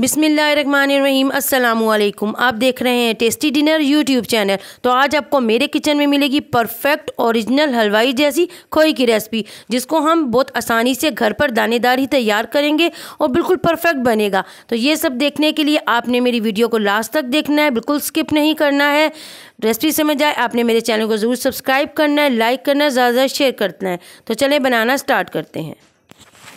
बिसमीम अल्लाम आप देख रहे हैं टेस्टी डिनर यूट्यूब चैनल तो आज आपको मेरे किचन में मिलेगी परफेक्ट ओरिजिनल हलवाई जैसी खोई की रेसिपी जिसको हम बहुत आसानी से घर पर दानेदार ही तैयार करेंगे और बिल्कुल परफेक्ट बनेगा तो ये सब देखने के लिए आपने मेरी वीडियो को लास्ट तक देखना है बिल्कुल स्किप नहीं करना है रेसिपी समझ आए आपने मेरे चैनल को ज़रूर सब्सक्राइब करना है लाइक करना है ज़्यादा ज़्यादा शेयर करना है तो चले बनाना स्टार्ट करते हैं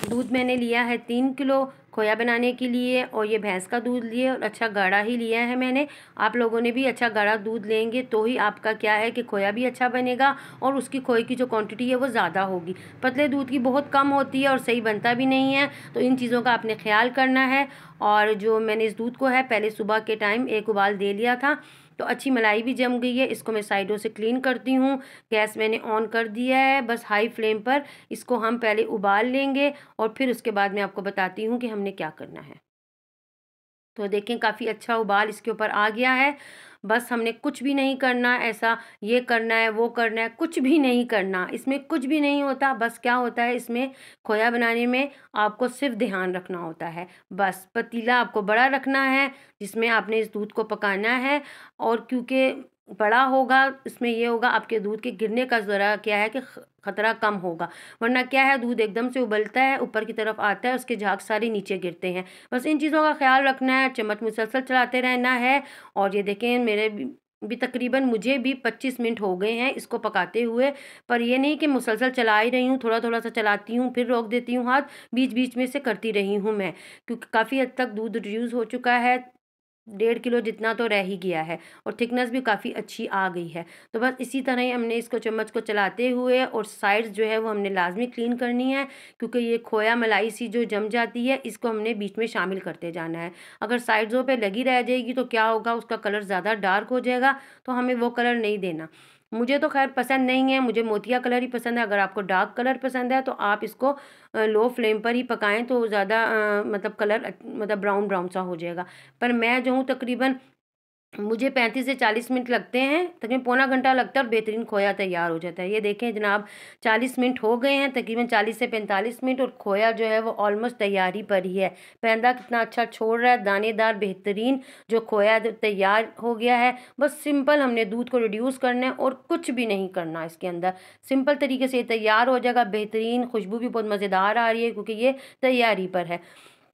दूध मैंने लिया है तीन किलो खोया बनाने के लिए और ये भैंस का दूध लिए और अच्छा गाढ़ा ही लिया है मैंने आप लोगों ने भी अच्छा गाढ़ा दूध लेंगे तो ही आपका क्या है कि खोया भी अच्छा बनेगा और उसकी खोए की जो क्वांटिटी है वो ज़्यादा होगी पतले दूध की बहुत कम होती है और सही बनता भी नहीं है तो इन चीज़ों का आपने ख्याल करना है और जो मैंने इस दूध को है पहले सुबह के टाइम एक उबाल दे लिया था तो अच्छी मलाई भी जम गई है इसको मैं साइडों से क्लीन करती हूँ गैस मैंने ऑन कर दिया है बस हाई फ्लेम पर इसको हम पहले उबाल लेंगे और फिर उसके बाद मैं आपको बताती हूँ कि हमने हमने क्या करना है तो देखें काफ़ी अच्छा उबाल इसके ऊपर आ गया है बस हमने कुछ भी नहीं करना ऐसा ये करना है वो करना है कुछ भी नहीं करना इसमें कुछ भी नहीं होता बस क्या होता है इसमें खोया बनाने में आपको सिर्फ ध्यान रखना होता है बस पतीला आपको बड़ा रखना है जिसमें आपने इस दूध को पकाना है और क्योंकि बड़ा होगा इसमें यह होगा आपके दूध के गिरने का ज़रा क्या है कि ख़तरा कम होगा वरना क्या है दूध एकदम से उबलता है ऊपर की तरफ आता है उसके झाग सारे नीचे गिरते हैं बस इन चीज़ों का ख्याल रखना है चम्मच मुसलसल चलाते रहना है और ये देखें मेरे भी तकरीबन मुझे भी पच्चीस मिनट हो गए हैं इसको पकाते हुए पर यह नहीं कि मुसलसल चला ही रही हूँ थोड़ा थोड़ा सा चलाती हूँ फिर रोक देती हूँ हाथ बीच बीच में से करती रही हूँ मैं क्योंकि काफ़ी हद तक दूध रिड्यूज़ हो चुका है डेढ़ किलो जितना तो रह ही गया है और थिकनेस भी काफ़ी अच्छी आ गई है तो बस इसी तरह ही हमने इसको चम्मच को चलाते हुए और साइड्स जो है वो हमने लाजमी क्लीन करनी है क्योंकि ये खोया मलाई सी जो जम जाती है इसको हमने बीच में शामिल करते जाना है अगर साइड्सों पे लगी रह जाएगी तो क्या होगा उसका कलर ज़्यादा डार्क हो जाएगा तो हमें वो कलर नहीं देना मुझे तो खैर पसंद नहीं है मुझे मोतिया कलर ही पसंद है अगर आपको डार्क कलर पसंद है तो आप इसको लो फ्लेम पर ही पकाएं तो ज़्यादा मतलब कलर मतलब ब्राउन ब्राउन सा हो जाएगा पर मैं जो हूँ तकरीबन मुझे पैंतीस से चालीस मिनट लगते हैं तकरीबन पौना घंटा लगता है और बेहतरीन खोया तैयार हो जाता है ये देखें जनाब चालीस मिनट हो गए हैं तकरीबन चालीस से पैंतालीस मिनट और खोया जो है वो ऑलमोस्ट तैयारी पर ही है पैंदा कितना अच्छा छोड़ रहा है दानेदार बेहतरीन जो खोया तैयार हो गया है बस सिंपल हमने दूध को रिड्यूस करना है और कुछ भी नहीं करना इसके अंदर सिंपल तरीके से तैयार हो जाएगा बेहतरीन खुशबू भी बहुत मज़ेदार आ रही है क्योंकि ये तैयारी पर है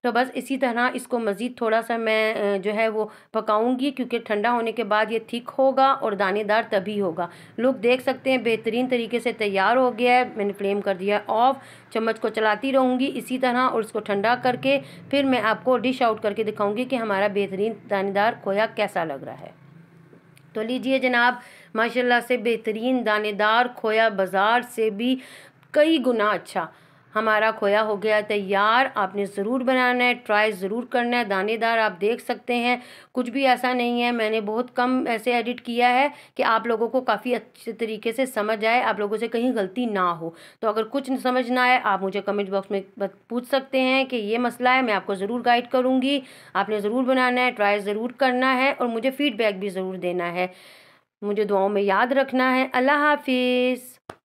तो बस इसी तरह इसको मज़ीद थोड़ा सा मैं जो है वो पकाऊंगी क्योंकि ठंडा होने के बाद ये थिक होगा और दानेदार तभी होगा लोग देख सकते हैं बेहतरीन तरीके से तैयार हो गया है मैंने फ्लेम कर दिया ऑफ़ चम्मच को चलाती रहूँगी इसी तरह और इसको ठंडा करके फिर मैं आपको डिश आउट करके दिखाऊँगी कि हमारा बेहतरीन दानेदार खोया कैसा लग रहा है तो लीजिए जनाब माशाल्लाह से बेहतरीन दानेदार खोया बाज़ार से भी कई गुना अच्छा हमारा खोया हो गया तैयार आपने ज़रूर बनाना है ट्राई ज़रूर करना है दानेदार आप देख सकते हैं कुछ भी ऐसा नहीं है मैंने बहुत कम ऐसे एडिट किया है कि आप लोगों को काफ़ी अच्छे तरीके से समझ आए आप लोगों से कहीं गलती ना हो तो अगर कुछ समझ ना आए आप मुझे कमेंट बॉक्स में पूछ सकते हैं कि ये मसला है मैं आपको ज़रूर गाइड करूँगी आपने ज़रूर बनाना है ट्राई ज़रूर करना है और मुझे फ़ीडबैक भी ज़रूर देना है मुझे दुआओं में याद रखना है अल्लाह हाफिज़